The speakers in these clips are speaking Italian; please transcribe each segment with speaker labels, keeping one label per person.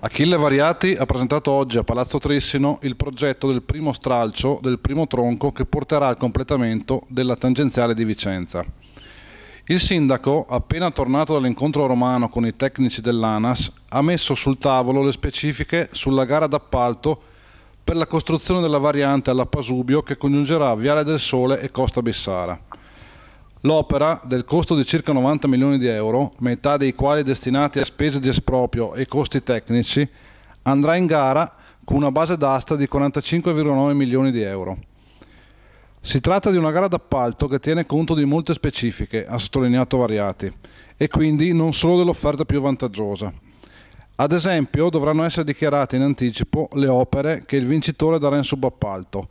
Speaker 1: Achille Variati ha presentato oggi a Palazzo Trissino il progetto del primo stralcio del primo tronco che porterà al completamento della tangenziale di Vicenza. Il sindaco, appena tornato dall'incontro romano con i tecnici dell'ANAS, ha messo sul tavolo le specifiche sulla gara d'appalto per la costruzione della variante alla Pasubio che congiungerà Viale del Sole e Costa Bessara. L'opera, del costo di circa 90 milioni di euro, metà dei quali destinati a spese di esproprio e costi tecnici, andrà in gara con una base d'asta di 45,9 milioni di euro. Si tratta di una gara d'appalto che tiene conto di molte specifiche, ha sottolineato Variati, e quindi non solo dell'offerta più vantaggiosa, ad esempio dovranno essere dichiarate in anticipo le opere che il vincitore darà in subappalto,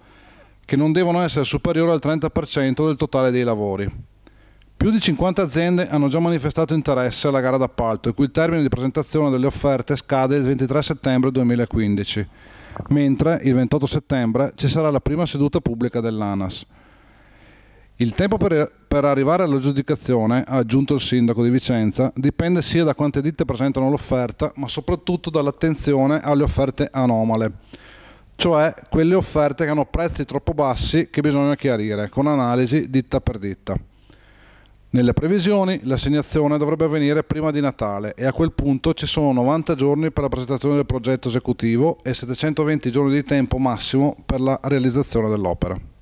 Speaker 1: che non devono essere superiori al 30% del totale dei lavori. Più di 50 aziende hanno già manifestato interesse alla gara d'appalto, il cui termine di presentazione delle offerte scade il 23 settembre 2015, mentre il 28 settembre ci sarà la prima seduta pubblica dell'ANAS. Il tempo per, per arrivare all'aggiudicazione, ha aggiunto il sindaco di Vicenza, dipende sia da quante ditte presentano l'offerta, ma soprattutto dall'attenzione alle offerte anomale, cioè quelle offerte che hanno prezzi troppo bassi che bisogna chiarire con analisi ditta per ditta. Nelle previsioni l'assegnazione dovrebbe avvenire prima di Natale e a quel punto ci sono 90 giorni per la presentazione del progetto esecutivo e 720 giorni di tempo massimo per la realizzazione dell'opera.